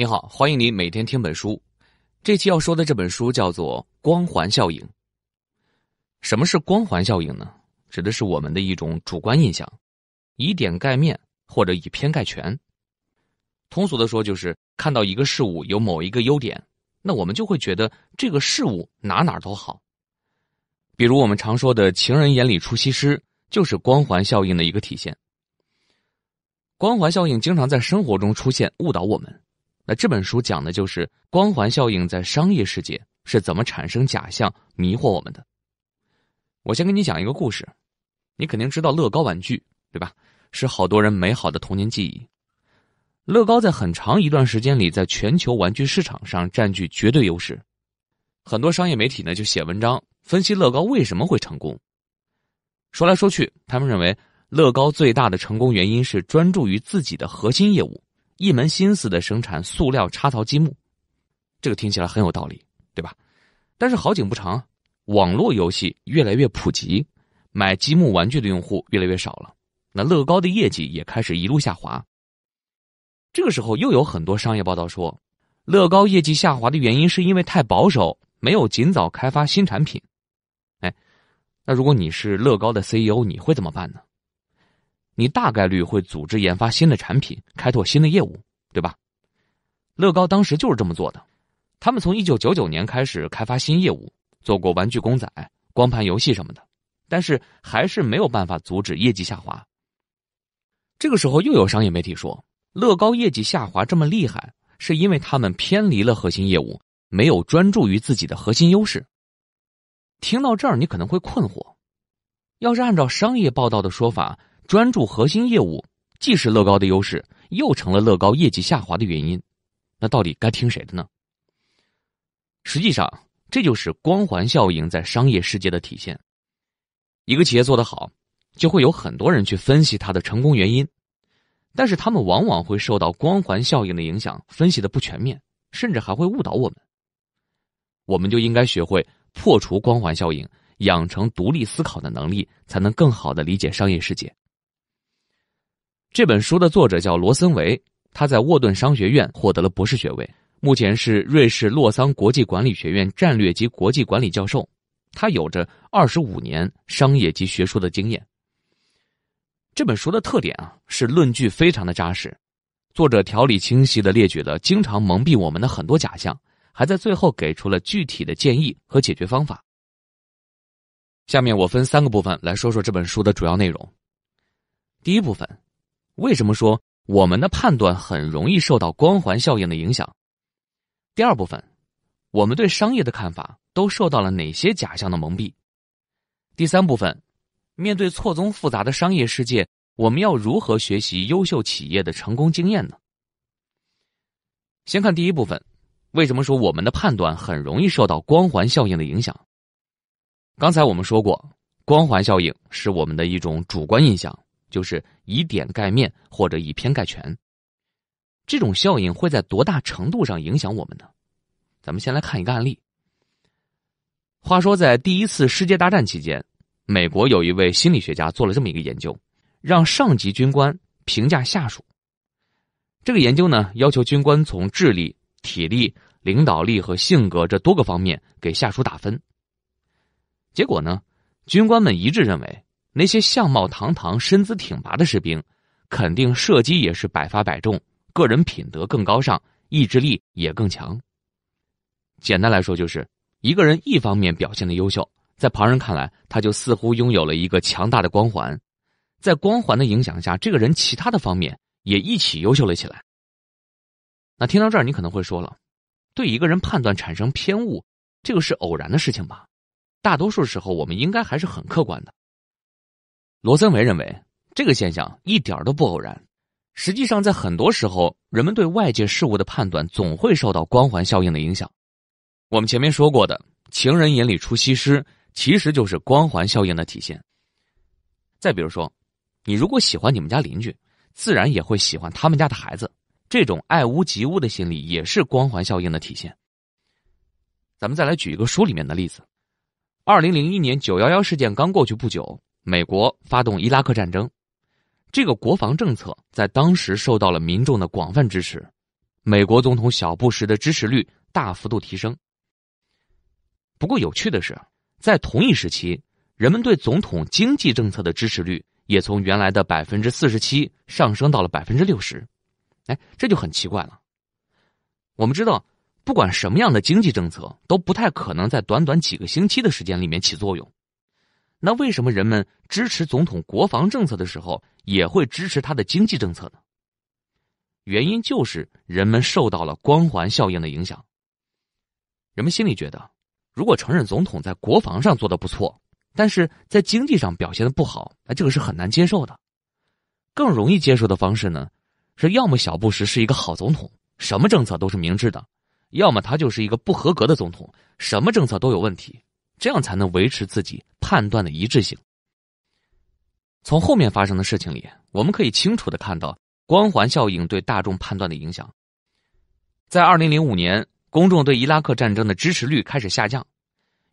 你好，欢迎你每天听本书。这期要说的这本书叫做《光环效应》。什么是光环效应呢？指的是我们的一种主观印象，以点盖面或者以偏概全。通俗的说，就是看到一个事物有某一个优点，那我们就会觉得这个事物哪哪都好。比如我们常说的“情人眼里出西施”，就是光环效应的一个体现。光环效应经常在生活中出现，误导我们。那这本书讲的就是光环效应在商业世界是怎么产生假象、迷惑我们的。我先给你讲一个故事，你肯定知道乐高玩具，对吧？是好多人美好的童年记忆。乐高在很长一段时间里，在全球玩具市场上占据绝对优势。很多商业媒体呢，就写文章分析乐高为什么会成功。说来说去，他们认为乐高最大的成功原因是专注于自己的核心业务。一门心思的生产塑料插槽积木，这个听起来很有道理，对吧？但是好景不长，网络游戏越来越普及，买积木玩具的用户越来越少了。那乐高的业绩也开始一路下滑。这个时候，又有很多商业报道说，乐高业绩下滑的原因是因为太保守，没有尽早开发新产品。哎，那如果你是乐高的 CEO，你会怎么办呢？你大概率会组织研发新的产品，开拓新的业务，对吧？乐高当时就是这么做的。他们从一九九九年开始开发新业务，做过玩具、公仔、光盘游戏什么的，但是还是没有办法阻止业绩下滑。这个时候又有商业媒体说，乐高业绩下滑这么厉害，是因为他们偏离了核心业务，没有专注于自己的核心优势。听到这儿，你可能会困惑：要是按照商业报道的说法，专注核心业务，既是乐高的优势，又成了乐高业绩下滑的原因。那到底该听谁的呢？实际上，这就是光环效应在商业世界的体现。一个企业做得好，就会有很多人去分析它的成功原因，但是他们往往会受到光环效应的影响，分析的不全面，甚至还会误导我们。我们就应该学会破除光环效应，养成独立思考的能力，才能更好的理解商业世界。这本书的作者叫罗森维，他在沃顿商学院获得了博士学位，目前是瑞士洛桑国际管理学院战略及国际管理教授。他有着二十五年商业及学术的经验。这本书的特点啊，是论据非常的扎实，作者条理清晰的列举了经常蒙蔽我们的很多假象，还在最后给出了具体的建议和解决方法。下面我分三个部分来说说这本书的主要内容。第一部分。为什么说我们的判断很容易受到光环效应的影响？第二部分，我们对商业的看法都受到了哪些假象的蒙蔽？第三部分，面对错综复杂的商业世界，我们要如何学习优秀企业的成功经验呢？先看第一部分，为什么说我们的判断很容易受到光环效应的影响？刚才我们说过，光环效应是我们的一种主观印象。就是以点盖面或者以偏概全，这种效应会在多大程度上影响我们呢？咱们先来看一个案例。话说，在第一次世界大战期间，美国有一位心理学家做了这么一个研究，让上级军官评价下属。这个研究呢，要求军官从智力、体力、领导力和性格这多个方面给下属打分。结果呢，军官们一致认为。那些相貌堂堂、身姿挺拔的士兵，肯定射击也是百发百中，个人品德更高尚，意志力也更强。简单来说，就是一个人一方面表现的优秀，在旁人看来，他就似乎拥有了一个强大的光环。在光环的影响下，这个人其他的方面也一起优秀了起来。那听到这儿，你可能会说了，对一个人判断产生偏误，这个是偶然的事情吧？大多数时候，我们应该还是很客观的。罗森维认为，这个现象一点都不偶然。实际上，在很多时候，人们对外界事物的判断总会受到光环效应的影响。我们前面说过的“情人眼里出西施”，其实就是光环效应的体现。再比如说，你如果喜欢你们家邻居，自然也会喜欢他们家的孩子。这种爱屋及乌的心理也是光环效应的体现。咱们再来举一个书里面的例子：，二零零一年九幺幺事件刚过去不久。美国发动伊拉克战争，这个国防政策在当时受到了民众的广泛支持，美国总统小布什的支持率大幅度提升。不过有趣的是，在同一时期，人们对总统经济政策的支持率也从原来的百分之四十七上升到了百分之六十。哎，这就很奇怪了。我们知道，不管什么样的经济政策，都不太可能在短短几个星期的时间里面起作用。那为什么人们支持总统国防政策的时候，也会支持他的经济政策呢？原因就是人们受到了光环效应的影响。人们心里觉得，如果承认总统在国防上做的不错，但是在经济上表现的不好，那这个是很难接受的。更容易接受的方式呢，是要么小布什是一个好总统，什么政策都是明智的；要么他就是一个不合格的总统，什么政策都有问题。这样才能维持自己判断的一致性。从后面发生的事情里，我们可以清楚的看到光环效应对大众判断的影响。在2005年，公众对伊拉克战争的支持率开始下降，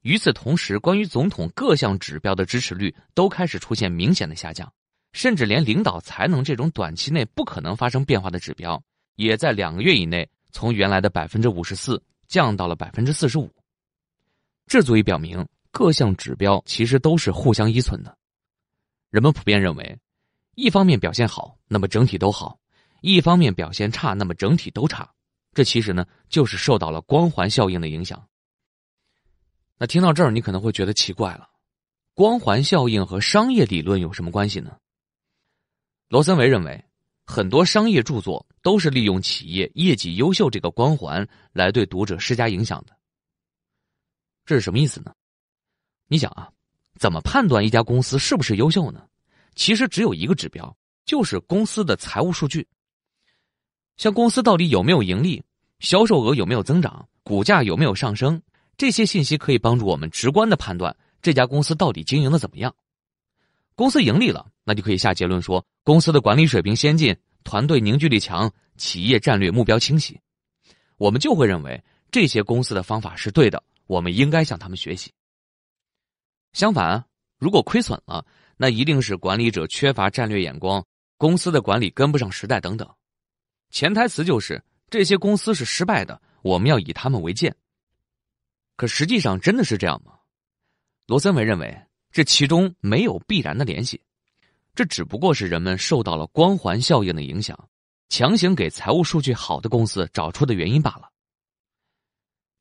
与此同时，关于总统各项指标的支持率都开始出现明显的下降，甚至连领导才能这种短期内不可能发生变化的指标，也在两个月以内从原来的百分之五十四降到了百分之四十五。这足以表明，各项指标其实都是互相依存的。人们普遍认为，一方面表现好，那么整体都好；一方面表现差，那么整体都差。这其实呢，就是受到了光环效应的影响。那听到这儿，你可能会觉得奇怪了：光环效应和商业理论有什么关系呢？罗森维认为，很多商业著作都是利用企业业绩优秀这个光环，来对读者施加影响的。这是什么意思呢？你想啊，怎么判断一家公司是不是优秀呢？其实只有一个指标，就是公司的财务数据。像公司到底有没有盈利，销售额有没有增长，股价有没有上升，这些信息可以帮助我们直观的判断这家公司到底经营的怎么样。公司盈利了，那就可以下结论说公司的管理水平先进，团队凝聚力强，企业战略目标清晰，我们就会认为这些公司的方法是对的。我们应该向他们学习。相反，如果亏损了，那一定是管理者缺乏战略眼光，公司的管理跟不上时代等等。潜台词就是这些公司是失败的，我们要以他们为鉴。可实际上真的是这样吗？罗森维认为这其中没有必然的联系，这只不过是人们受到了光环效应的影响，强行给财务数据好的公司找出的原因罢了。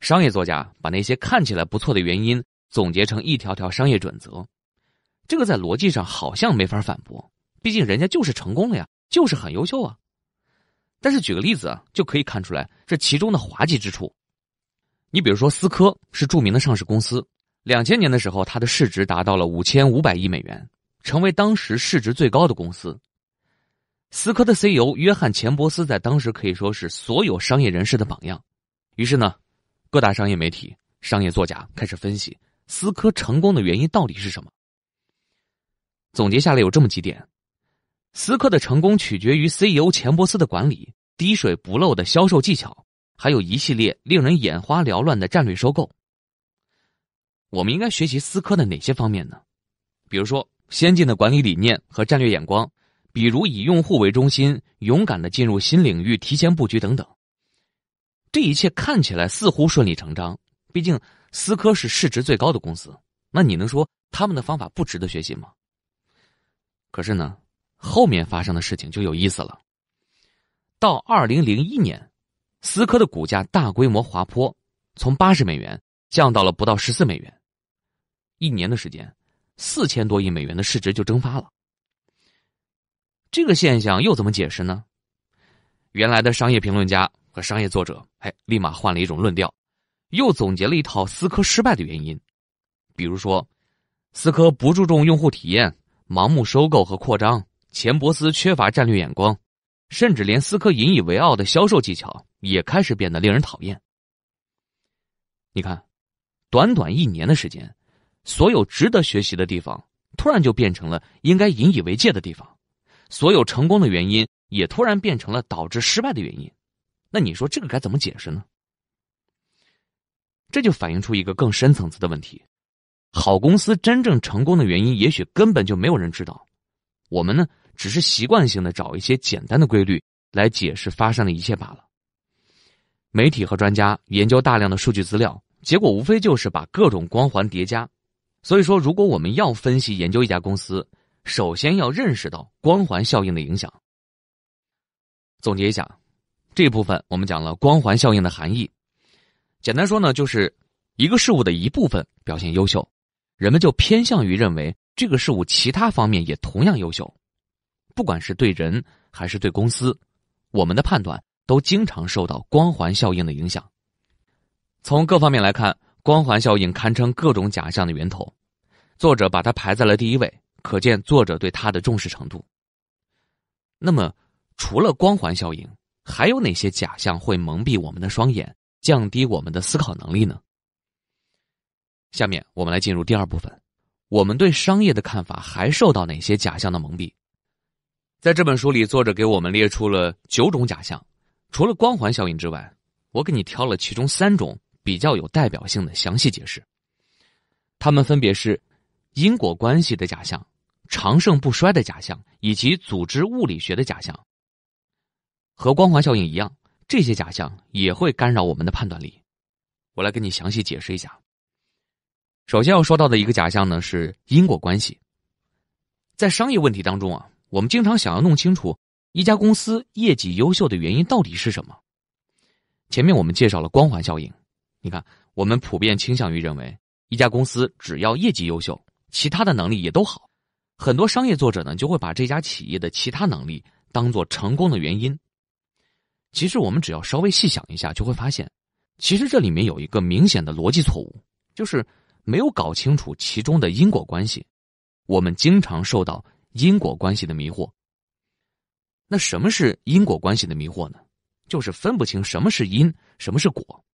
商业作家把那些看起来不错的原因总结成一条条商业准则，这个在逻辑上好像没法反驳，毕竟人家就是成功了呀，就是很优秀啊。但是举个例子啊，就可以看出来这其中的滑稽之处。你比如说，思科是著名的上市公司，两千年的时候，它的市值达到了五千五百亿美元，成为当时市值最高的公司。思科的 CEO 约翰钱伯斯在当时可以说是所有商业人士的榜样，于是呢。各大商业媒体、商业作家开始分析思科成功的原因到底是什么。总结下来有这么几点：思科的成功取决于 CEO 钱伯斯的管理、滴水不漏的销售技巧，还有一系列令人眼花缭乱的战略收购。我们应该学习思科的哪些方面呢？比如说先进的管理理念和战略眼光，比如以用户为中心、勇敢的进入新领域、提前布局等等。这一切看起来似乎顺理成章，毕竟思科是市值最高的公司。那你能说他们的方法不值得学习吗？可是呢，后面发生的事情就有意思了。到二零零一年，思科的股价大规模滑坡，从八十美元降到了不到十四美元，一年的时间，四千多亿美元的市值就蒸发了。这个现象又怎么解释呢？原来的商业评论家。和商业作者，哎，立马换了一种论调，又总结了一套思科失败的原因，比如说，思科不注重用户体验，盲目收购和扩张，钱伯斯缺乏战略眼光，甚至连思科引以为傲的销售技巧也开始变得令人讨厌。你看，短短一年的时间，所有值得学习的地方突然就变成了应该引以为戒的地方，所有成功的原因也突然变成了导致失败的原因。那你说这个该怎么解释呢？这就反映出一个更深层次的问题：好公司真正成功的原因，也许根本就没有人知道。我们呢，只是习惯性的找一些简单的规律来解释发生的一切罢了。媒体和专家研究大量的数据资料，结果无非就是把各种光环叠加。所以说，如果我们要分析研究一家公司，首先要认识到光环效应的影响。总结一下。这部分我们讲了光环效应的含义，简单说呢，就是一个事物的一部分表现优秀，人们就偏向于认为这个事物其他方面也同样优秀。不管是对人还是对公司，我们的判断都经常受到光环效应的影响。从各方面来看，光环效应堪称各种假象的源头，作者把它排在了第一位，可见作者对它的重视程度。那么，除了光环效应，还有哪些假象会蒙蔽我们的双眼，降低我们的思考能力呢？下面我们来进入第二部分，我们对商业的看法还受到哪些假象的蒙蔽？在这本书里，作者给我们列出了九种假象，除了光环效应之外，我给你挑了其中三种比较有代表性的详细解释。它们分别是因果关系的假象、长盛不衰的假象以及组织物理学的假象。和光环效应一样，这些假象也会干扰我们的判断力。我来跟你详细解释一下。首先要说到的一个假象呢是因果关系。在商业问题当中啊，我们经常想要弄清楚一家公司业绩优秀的原因到底是什么。前面我们介绍了光环效应，你看，我们普遍倾向于认为一家公司只要业绩优秀，其他的能力也都好。很多商业作者呢就会把这家企业的其他能力当做成功的原因。其实我们只要稍微细想一下，就会发现，其实这里面有一个明显的逻辑错误，就是没有搞清楚其中的因果关系。我们经常受到因果关系的迷惑。那什么是因果关系的迷惑呢？就是分不清什么是因，什么是果。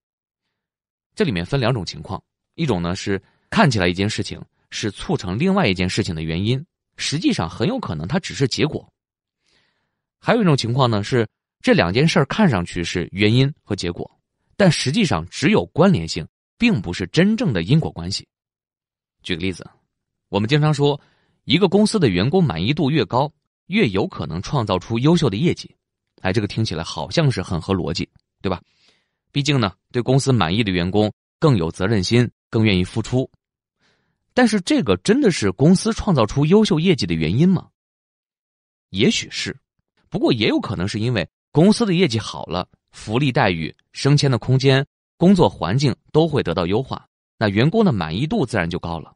这里面分两种情况：一种呢是看起来一件事情是促成另外一件事情的原因，实际上很有可能它只是结果；还有一种情况呢是。这两件事儿看上去是原因和结果，但实际上只有关联性，并不是真正的因果关系。举个例子，我们经常说，一个公司的员工满意度越高，越有可能创造出优秀的业绩。哎，这个听起来好像是很合逻辑，对吧？毕竟呢，对公司满意的员工更有责任心，更愿意付出。但是，这个真的是公司创造出优秀业绩的原因吗？也许是，不过也有可能是因为。公司的业绩好了，福利待遇、升迁的空间、工作环境都会得到优化，那员工的满意度自然就高了。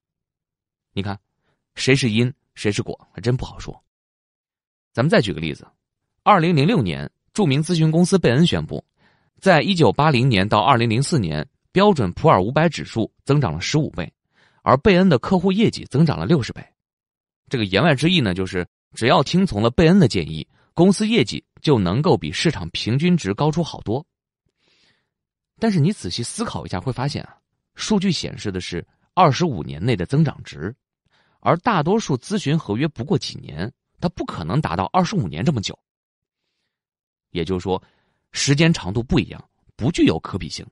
你看，谁是因谁是果还真不好说。咱们再举个例子：，二零零六年，著名咨询公司贝恩宣布，在一九八零年到二零零四年，标准普尔五百指数增长了十五倍，而贝恩的客户业绩增长了六十倍。这个言外之意呢，就是只要听从了贝恩的建议，公司业绩。就能够比市场平均值高出好多，但是你仔细思考一下，会发现啊，数据显示的是二十五年内的增长值，而大多数咨询合约不过几年，它不可能达到二十五年这么久。也就是说，时间长度不一样，不具有可比性，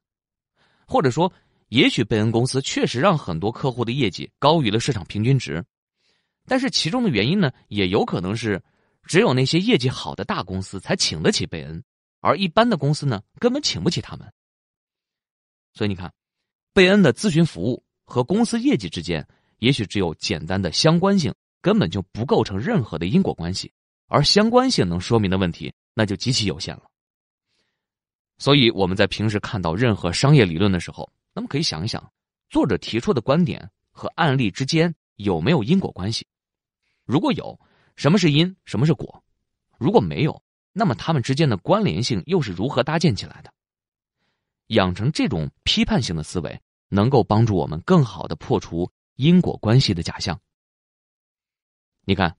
或者说，也许贝恩公司确实让很多客户的业绩高于了市场平均值，但是其中的原因呢，也有可能是。只有那些业绩好的大公司才请得起贝恩，而一般的公司呢，根本请不起他们。所以你看，贝恩的咨询服务和公司业绩之间，也许只有简单的相关性，根本就不构成任何的因果关系。而相关性能说明的问题，那就极其有限了。所以我们在平时看到任何商业理论的时候，那么可以想一想，作者提出的观点和案例之间有没有因果关系？如果有。什么是因，什么是果？如果没有，那么它们之间的关联性又是如何搭建起来的？养成这种批判性的思维，能够帮助我们更好的破除因果关系的假象。你看，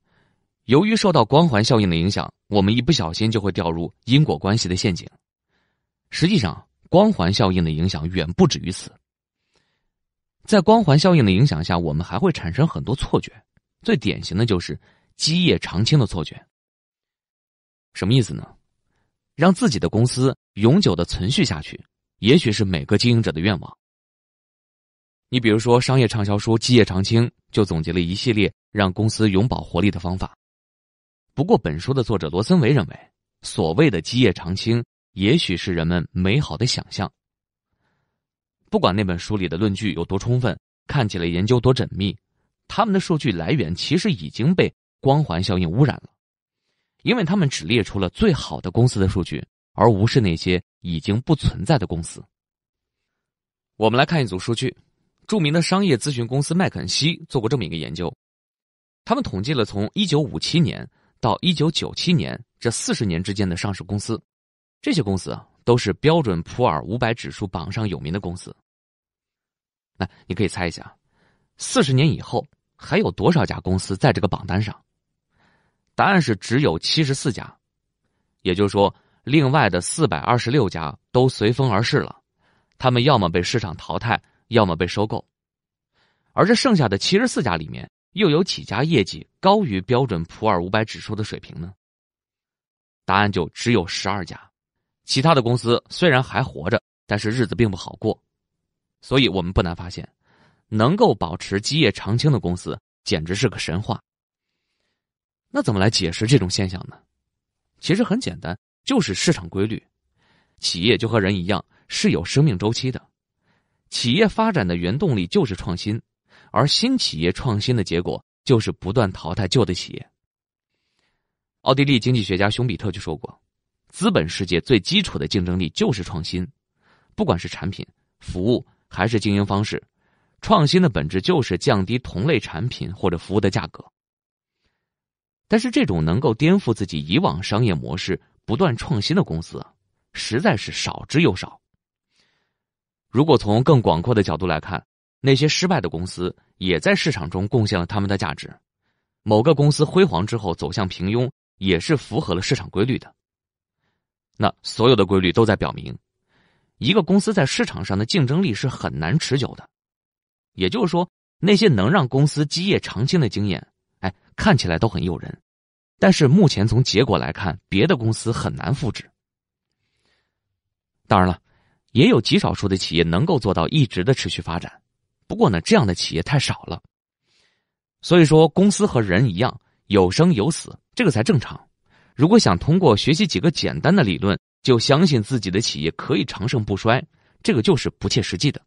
由于受到光环效应的影响，我们一不小心就会掉入因果关系的陷阱。实际上，光环效应的影响远不止于此。在光环效应的影响下，我们还会产生很多错觉，最典型的就是。基业长青的错觉，什么意思呢？让自己的公司永久的存续下去，也许是每个经营者的愿望。你比如说，商业畅销书《基业长青》就总结了一系列让公司永葆活力的方法。不过，本书的作者罗森维认为，所谓的基业长青，也许是人们美好的想象。不管那本书里的论据有多充分，看起来研究多缜密，他们的数据来源其实已经被。光环效应污染了，因为他们只列出了最好的公司的数据，而无视那些已经不存在的公司。我们来看一组数据，著名的商业咨询公司麦肯锡做过这么一个研究，他们统计了从一九五七年到一九九七年这四十年之间的上市公司，这些公司啊都是标准普尔五百指数榜上有名的公司。那你可以猜一下四十年以后还有多少家公司在这个榜单上？答案是只有七十四家，也就是说，另外的四百二十六家都随风而逝了。他们要么被市场淘汰，要么被收购。而这剩下的七十四家里面，又有几家业绩高于标准普尔五百指数的水平呢？答案就只有十二家。其他的公司虽然还活着，但是日子并不好过。所以，我们不难发现，能够保持基业长青的公司简直是个神话。那怎么来解释这种现象呢？其实很简单，就是市场规律。企业就和人一样，是有生命周期的。企业发展的原动力就是创新，而新企业创新的结果就是不断淘汰旧的企业。奥地利经济学家熊彼特就说过，资本世界最基础的竞争力就是创新，不管是产品、服务还是经营方式，创新的本质就是降低同类产品或者服务的价格。但是，这种能够颠覆自己以往商业模式、不断创新的公司，实在是少之又少。如果从更广阔的角度来看，那些失败的公司也在市场中贡献了他们的价值。某个公司辉煌之后走向平庸，也是符合了市场规律的。那所有的规律都在表明，一个公司在市场上的竞争力是很难持久的。也就是说，那些能让公司基业长青的经验，哎，看起来都很诱人。但是目前从结果来看，别的公司很难复制。当然了，也有极少数的企业能够做到一直的持续发展，不过呢，这样的企业太少了。所以说，公司和人一样，有生有死，这个才正常。如果想通过学习几个简单的理论，就相信自己的企业可以长盛不衰，这个就是不切实际的。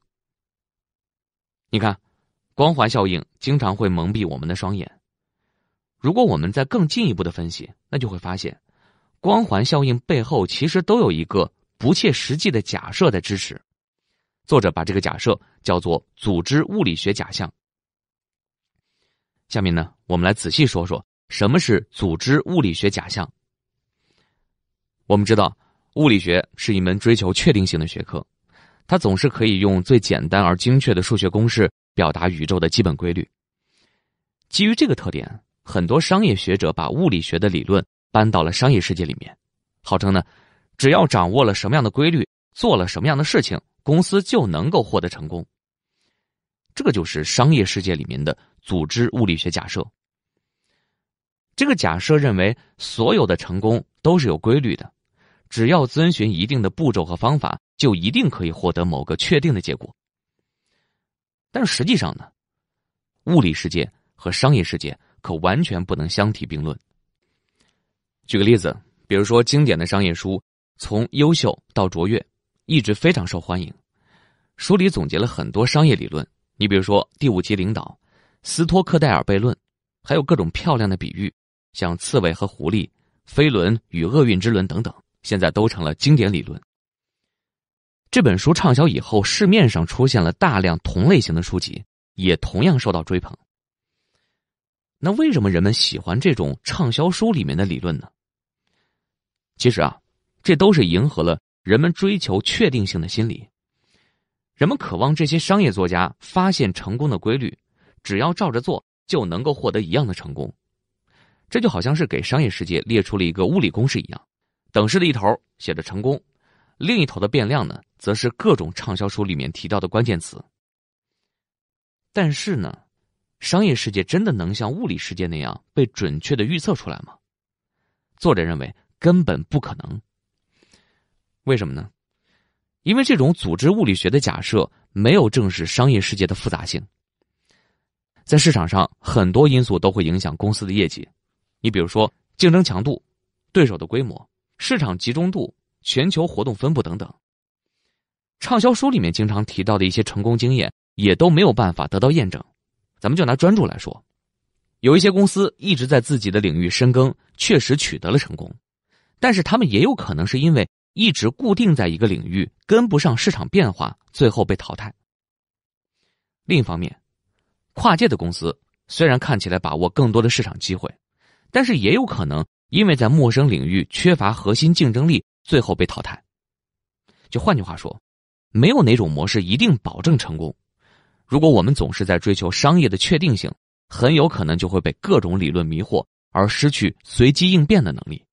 你看，光环效应经常会蒙蔽我们的双眼。如果我们在更进一步的分析，那就会发现，光环效应背后其实都有一个不切实际的假设在支持。作者把这个假设叫做“组织物理学假象”。下面呢，我们来仔细说说什么是组织物理学假象。我们知道，物理学是一门追求确定性的学科，它总是可以用最简单而精确的数学公式表达宇宙的基本规律。基于这个特点。很多商业学者把物理学的理论搬到了商业世界里面，号称呢，只要掌握了什么样的规律，做了什么样的事情，公司就能够获得成功。这就是商业世界里面的组织物理学假设。这个假设认为，所有的成功都是有规律的，只要遵循一定的步骤和方法，就一定可以获得某个确定的结果。但实际上呢，物理世界和商业世界。可完全不能相提并论。举个例子，比如说经典的商业书《从优秀到卓越》，一直非常受欢迎。书里总结了很多商业理论，你比如说第五级领导、斯托克戴尔悖论，还有各种漂亮的比喻，像刺猬和狐狸、飞轮与厄运之轮等等，现在都成了经典理论。这本书畅销以后，市面上出现了大量同类型的书籍，也同样受到追捧。那为什么人们喜欢这种畅销书里面的理论呢？其实啊，这都是迎合了人们追求确定性的心理。人们渴望这些商业作家发现成功的规律，只要照着做就能够获得一样的成功。这就好像是给商业世界列出了一个物理公式一样，等式的一头写着成功，另一头的变量呢，则是各种畅销书里面提到的关键词。但是呢？商业世界真的能像物理世界那样被准确的预测出来吗？作者认为根本不可能。为什么呢？因为这种组织物理学的假设没有正视商业世界的复杂性。在市场上，很多因素都会影响公司的业绩，你比如说竞争强度、对手的规模、市场集中度、全球活动分布等等。畅销书里面经常提到的一些成功经验，也都没有办法得到验证。咱们就拿专注来说，有一些公司一直在自己的领域深耕，确实取得了成功，但是他们也有可能是因为一直固定在一个领域，跟不上市场变化，最后被淘汰。另一方面，跨界的公司虽然看起来把握更多的市场机会，但是也有可能因为在陌生领域缺乏核心竞争力，最后被淘汰。就换句话说，没有哪种模式一定保证成功。如果我们总是在追求商业的确定性，很有可能就会被各种理论迷惑而失去随机应变的能力。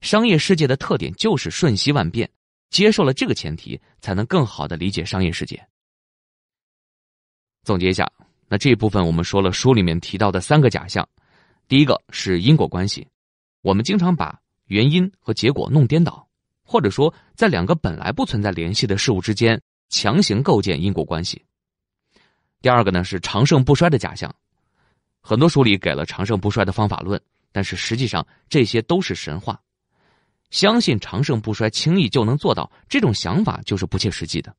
商业世界的特点就是瞬息万变，接受了这个前提，才能更好的理解商业世界。总结一下，那这一部分我们说了书里面提到的三个假象，第一个是因果关系，我们经常把原因和结果弄颠倒，或者说在两个本来不存在联系的事物之间强行构建因果关系。第二个呢是长盛不衰的假象，很多书里给了长盛不衰的方法论，但是实际上这些都是神话。相信长盛不衰，轻易就能做到，这种想法就是不切实际的。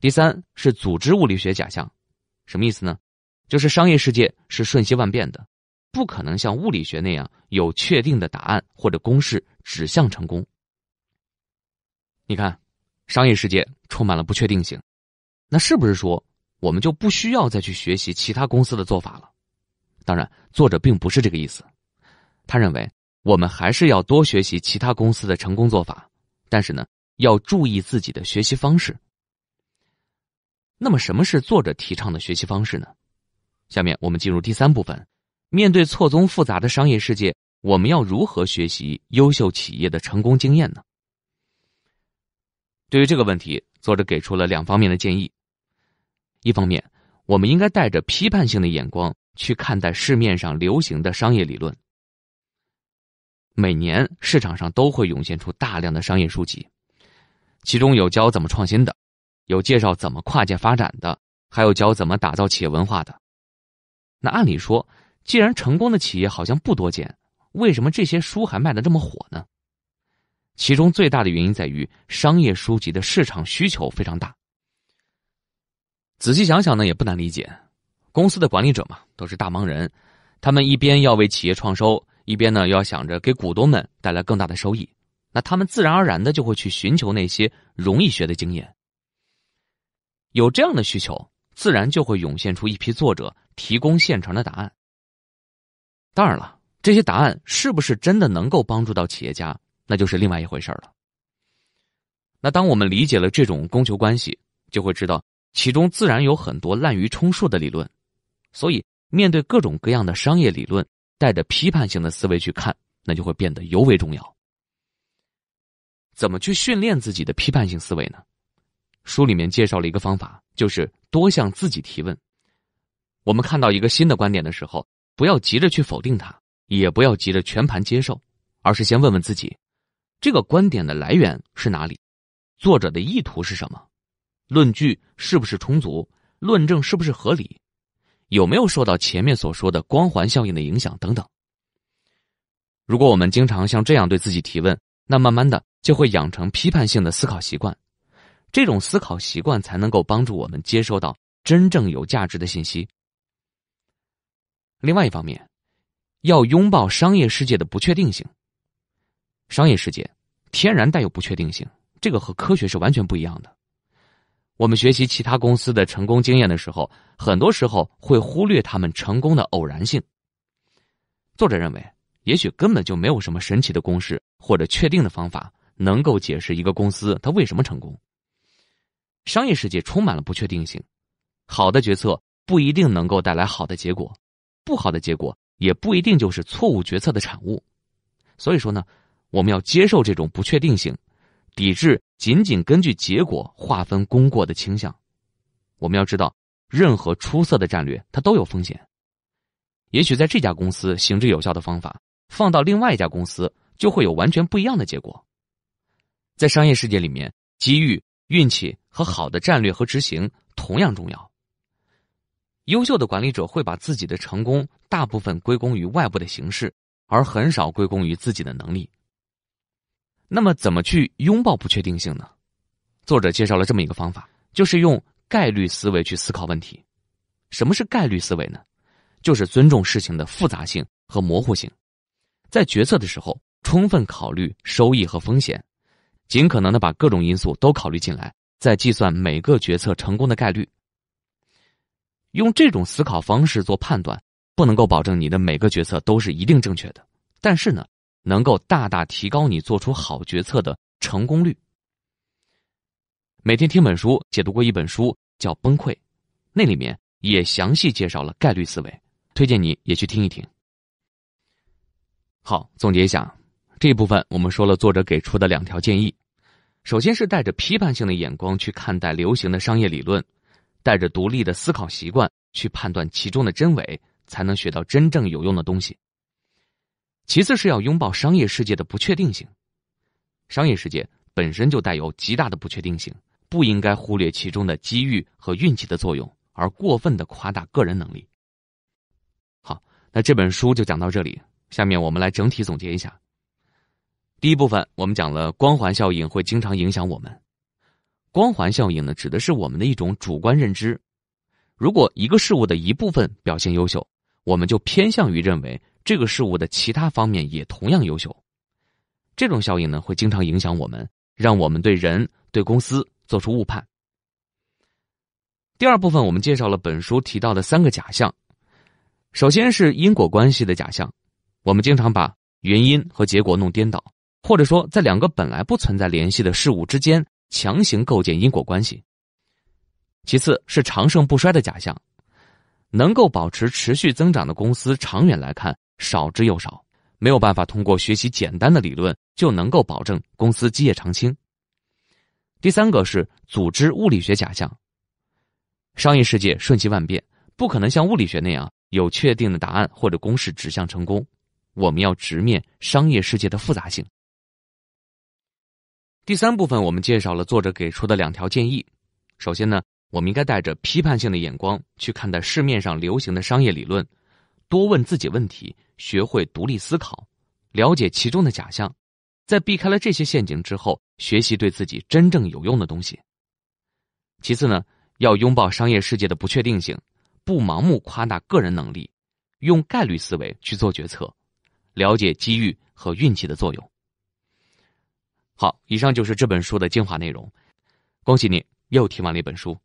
第三是组织物理学假象，什么意思呢？就是商业世界是瞬息万变的，不可能像物理学那样有确定的答案或者公式指向成功。你看，商业世界充满了不确定性，那是不是说？我们就不需要再去学习其他公司的做法了。当然，作者并不是这个意思，他认为我们还是要多学习其他公司的成功做法，但是呢，要注意自己的学习方式。那么，什么是作者提倡的学习方式呢？下面我们进入第三部分：面对错综复杂的商业世界，我们要如何学习优秀企业的成功经验呢？对于这个问题，作者给出了两方面的建议。一方面，我们应该带着批判性的眼光去看待市面上流行的商业理论。每年市场上都会涌现出大量的商业书籍，其中有教怎么创新的，有介绍怎么跨界发展的，还有教怎么打造企业文化的。那按理说，既然成功的企业好像不多见，为什么这些书还卖的这么火呢？其中最大的原因在于，商业书籍的市场需求非常大。仔细想想呢，也不难理解，公司的管理者嘛，都是大忙人，他们一边要为企业创收，一边呢要想着给股东们带来更大的收益，那他们自然而然的就会去寻求那些容易学的经验。有这样的需求，自然就会涌现出一批作者提供现成的答案。当然了，这些答案是不是真的能够帮助到企业家，那就是另外一回事了。那当我们理解了这种供求关系，就会知道。其中自然有很多滥竽充数的理论，所以面对各种各样的商业理论，带着批判性的思维去看，那就会变得尤为重要。怎么去训练自己的批判性思维呢？书里面介绍了一个方法，就是多向自己提问。我们看到一个新的观点的时候，不要急着去否定它，也不要急着全盘接受，而是先问问自己，这个观点的来源是哪里，作者的意图是什么。论据是不是充足？论证是不是合理？有没有受到前面所说的光环效应的影响？等等。如果我们经常像这样对自己提问，那慢慢的就会养成批判性的思考习惯。这种思考习惯才能够帮助我们接收到真正有价值的信息。另外一方面，要拥抱商业世界的不确定性。商业世界天然带有不确定性，这个和科学是完全不一样的。我们学习其他公司的成功经验的时候，很多时候会忽略他们成功的偶然性。作者认为，也许根本就没有什么神奇的公式或者确定的方法能够解释一个公司它为什么成功。商业世界充满了不确定性，好的决策不一定能够带来好的结果，不好的结果也不一定就是错误决策的产物。所以说呢，我们要接受这种不确定性。抵制仅仅根据结果划分功过的倾向。我们要知道，任何出色的战略它都有风险。也许在这家公司行之有效的方法，放到另外一家公司就会有完全不一样的结果。在商业世界里面，机遇、运气和好的战略和执行同样重要。优秀的管理者会把自己的成功大部分归功于外部的形式，而很少归功于自己的能力。那么，怎么去拥抱不确定性呢？作者介绍了这么一个方法，就是用概率思维去思考问题。什么是概率思维呢？就是尊重事情的复杂性和模糊性，在决策的时候充分考虑收益和风险，尽可能的把各种因素都考虑进来，再计算每个决策成功的概率。用这种思考方式做判断，不能够保证你的每个决策都是一定正确的，但是呢？能够大大提高你做出好决策的成功率。每天听本书解读过一本书叫《崩溃》，那里面也详细介绍了概率思维，推荐你也去听一听。好，总结一下，这一部分我们说了作者给出的两条建议：，首先是带着批判性的眼光去看待流行的商业理论，带着独立的思考习惯去判断其中的真伪，才能学到真正有用的东西。其次是要拥抱商业世界的不确定性，商业世界本身就带有极大的不确定性，不应该忽略其中的机遇和运气的作用，而过分的夸大个人能力。好，那这本书就讲到这里，下面我们来整体总结一下。第一部分我们讲了光环效应会经常影响我们，光环效应呢指的是我们的一种主观认知，如果一个事物的一部分表现优秀，我们就偏向于认为。这个事物的其他方面也同样优秀，这种效应呢会经常影响我们，让我们对人、对公司做出误判。第二部分我们介绍了本书提到的三个假象，首先是因果关系的假象，我们经常把原因和结果弄颠倒，或者说在两个本来不存在联系的事物之间强行构建因果关系。其次是长盛不衰的假象，能够保持持续增长的公司，长远来看。少之又少，没有办法通过学习简单的理论就能够保证公司基业长青。第三个是组织物理学假象。商业世界瞬息万变，不可能像物理学那样有确定的答案或者公式指向成功。我们要直面商业世界的复杂性。第三部分我们介绍了作者给出的两条建议。首先呢，我们应该带着批判性的眼光去看待市面上流行的商业理论。多问自己问题，学会独立思考，了解其中的假象，在避开了这些陷阱之后，学习对自己真正有用的东西。其次呢，要拥抱商业世界的不确定性，不盲目夸大个人能力，用概率思维去做决策，了解机遇和运气的作用。好，以上就是这本书的精华内容。恭喜你又听完了一本书。